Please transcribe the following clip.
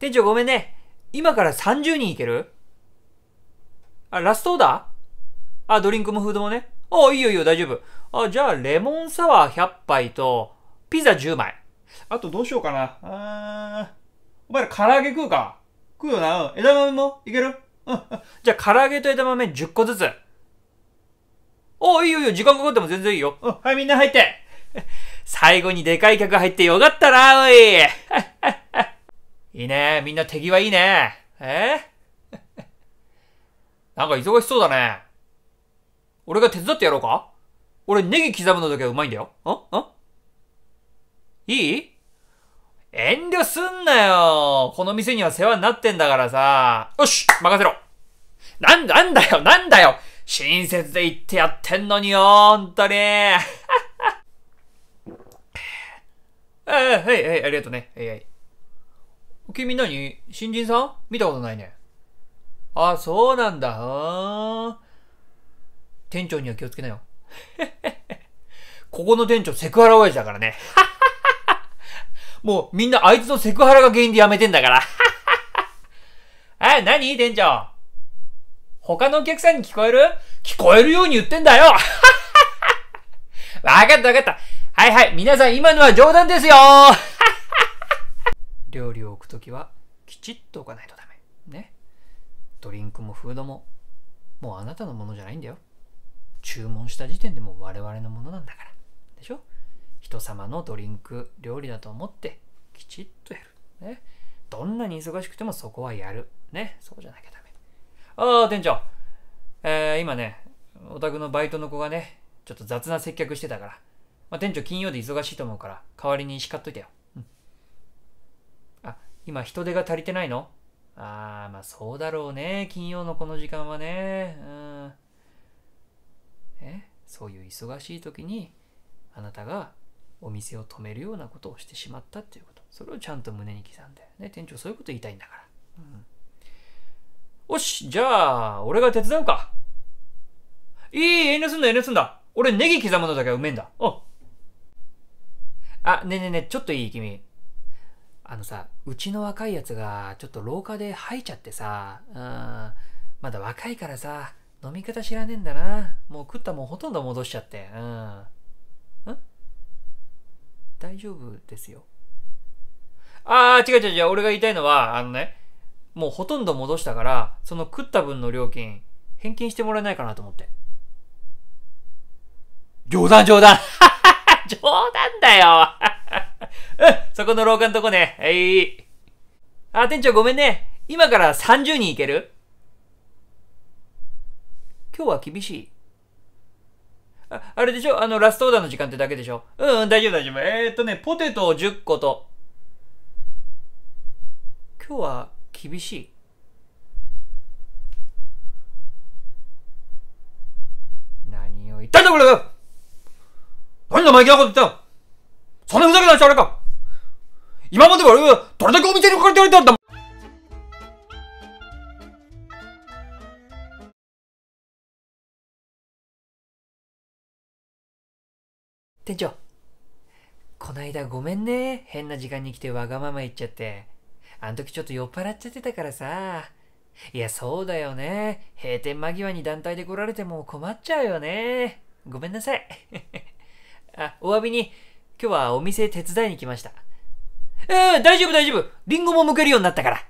店長ごめんね。今から30人いけるあ、ラストオーダーあ、ドリンクもフードもね。あ、いいよいいよ、大丈夫。あ、じゃあ、レモンサワー100杯と、ピザ10枚。あとどうしようかな。あお前ら唐揚げ食うか食うよな。枝豆もいけるうん。じゃあ、唐揚げと枝豆10個ずつ。おいいよいいよ、時間かかっても全然いいよ。うん、はい、みんな入って。最後にでかい客入ってよかったな、おい。いいね。みんな手際いいね。えー、なんか忙しそうだね。俺が手伝ってやろうか俺ネギ刻むのだけはうまいんだよ。んんいい遠慮すんなよ。この店には世話になってんだからさ。よし任せろなんだ、なんだよなんだよ親切で言ってやってんのによ、ほんとに。あ あ、はい、はい、ありがとうね。はい、はい。君何新人さん見たことないね。あ、そうなんだ。店長には気をつけなよ。ここの店長セクハラ親父だからね。もうみんなあいつのセクハラが原因で辞めてんだから。あ、何店長。他のお客さんに聞こえる聞こえるように言ってんだよ。わかったわかった。はいはい。皆さん今のは冗談ですよ。料理を置くときはきちっと置かないとダメ。ね。ドリンクもフードも、もうあなたのものじゃないんだよ。注文した時点でもう我々のものなんだから。でしょ人様のドリンク、料理だと思って、きちっとやる。ね。どんなに忙しくてもそこはやる。ね。そうじゃなきゃダメ。ああ、店長。えー、今ね、お宅のバイトの子がね、ちょっと雑な接客してたから。まあ、店長金曜で忙しいと思うから、代わりに叱っといてよ。今人手が足りてないのああ、まあそうだろうね。金曜のこの時間はね。うん。えそういう忙しい時に、あなたがお店を止めるようなことをしてしまったっていうこと。それをちゃんと胸に刻んで。ね、店長そういうこと言いたいんだから。うん。よし、じゃあ、俺が手伝うか。いい、遠慮すんだ、遠慮すんだ。俺、ネギ刻むのだけはうめえんだ。おあ、ねえねえねえ、ちょっといい、君。あのさ、うちの若いやつがちょっと廊下で吐いちゃってさ、うん、まだ若いからさ、飲み方知らねえんだな。もう食ったもんほとんど戻しちゃって。うん。ん大丈夫ですよ。あー、違う違う違う。俺が言いたいのは、あのね、もうほとんど戻したから、その食った分の料金、返金してもらえないかなと思って。冗談冗談 冗談だよそこの廊下のとこね。はい。あ、店長ごめんね。今から30人いける今日は厳しい。あ、あれでしょあの、ラストオーダーの時間ってだけでしょうん、うん、大丈夫大丈夫。えー、っとね、ポテトを10個と。今日は厳しい。何を言ったんだこれ何だ前きなこと言ったそんなふざけたしゃれか今まで俺はどれだけお店に置かれておいたんだ店長こないだごめんね変な時間に来てわがまま言っちゃってあの時ちょっと酔っ払っちゃってたからさいやそうだよね閉店間際に団体で来られても困っちゃうよねごめんなさい あお詫びに今日はお店手伝いに来ました。ええー、大丈夫大丈夫。リンゴも剥けるようになったから。